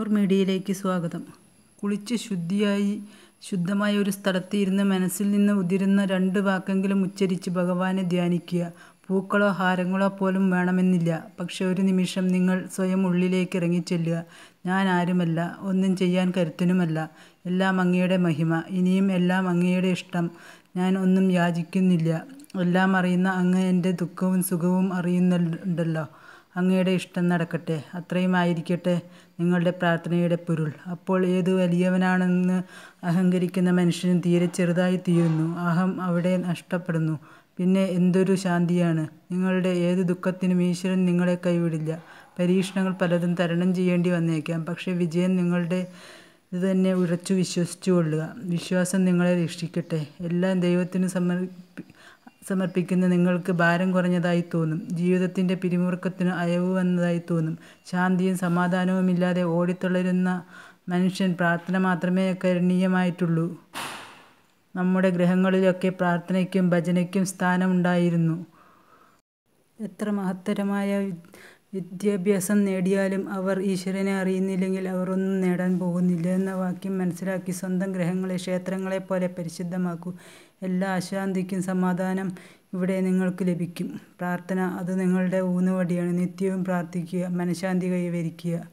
or മീഡിയയിലേക്ക് സ്വാഗതം കുളിച്ച് ശുദ്ധിയായി ശുദ്ധമായ ഒരു സ്ഥലത്ത് ഇരുന്ന് മനസ്സിൽ നിന്ന് ഉതിരുന്ന രണ്ട് വാക്കെങ്കിലും ഉച്ചരിച്ച് ഭഗവാനെ ധ്യാനിക്കുക പൂക്കളോ ഹാരങ്ങളോ പോലും വേണമെന്നില്ല പക്ഷെ ഒരു നിമിഷം നിങ്ങൾ സ്വയം ഉള്ളിലേക്ക് ഇറങ്ങിച്ചെല്ലുക ഞാൻ ആരുമല്ല ഒന്നും ചെയ്യാൻ കരുത്തിനുമല്ല എല്ലാം അങ്ങയുടെ മഹിമ ഇനിയും എല്ലാം അങ്ങയുടെ ഇഷ്ടം ഞാൻ ഒന്നും യാചിക്കുന്നില്ല എല്ലാം അറിയുന്ന അങ്ങ് എൻ്റെ ദുഃഖവും സുഖവും അറിയുന്നുണ്ടല്ലോ അങ്ങയുടെ ഇഷ്ടം നടക്കട്ടെ ആയിരിക്കട്ടെ നിങ്ങളുടെ പ്രാർത്ഥനയുടെ പൊരുൾ അപ്പോൾ ഏതു വലിയവനാണെന്ന് അഹങ്കരിക്കുന്ന മനുഷ്യനും തീരെ ചെറുതായി തീരുന്നു അഹം അവിടെ നഷ്ടപ്പെടുന്നു പിന്നെ എന്തൊരു ശാന്തിയാണ് നിങ്ങളുടെ ഏത് ദുഃഖത്തിനും ഈശ്വരൻ നിങ്ങളെ കൈവിടില്ല പരീക്ഷണങ്ങൾ പലതും തരണം ചെയ്യേണ്ടി വന്നേക്കാം പക്ഷേ വിജയം നിങ്ങളുടെ ഇത് തന്നെ ഉറച്ചു വിശ്വസിച്ചു കൊള്ളുക വിശ്വാസം നിങ്ങളെ രക്ഷിക്കട്ടെ എല്ലാം ദൈവത്തിന് സമർപ്പി സമർപ്പിക്കുന്ന നിങ്ങൾക്ക് ഭാരം കുറഞ്ഞതായി തോന്നും ജീവിതത്തിൻ്റെ പിരിമുറുക്കത്തിന് അയവ് വന്നതായി തോന്നും ശാന്തിയും സമാധാനവുമില്ലാതെ ഓടിത്തളരുന്ന മനുഷ്യൻ പ്രാർത്ഥന മാത്രമേ കരണീയമായിട്ടുള്ളൂ നമ്മുടെ ഗ്രഹങ്ങളിലൊക്കെ പ്രാർത്ഥനയ്ക്കും ഭജനയ്ക്കും സ്ഥാനമുണ്ടായിരുന്നു എത്ര മഹത്തരമായ വിദ്യാഭ്യാസം നേടിയാലും അവർ ഈശ്വരനെ അറിയുന്നില്ലെങ്കിൽ അവർ ഒന്നും നേടാൻ പോകുന്നില്ല എന്ന വാക്യം മനസ്സിലാക്കി സ്വന്തം ഗ്രഹങ്ങളെ ക്ഷേത്രങ്ങളെപ്പോലെ പരിശുദ്ധമാക്കൂ എല്ലാ അശാന്തിക്കും സമാധാനം ഇവിടെ നിങ്ങൾക്ക് ലഭിക്കും പ്രാർത്ഥന അത് നിങ്ങളുടെ ഊന്നുവടിയാണ് നിത്യവും പ്രാർത്ഥിക്കുക മനഃശാന്തി കൈവരിക്കുക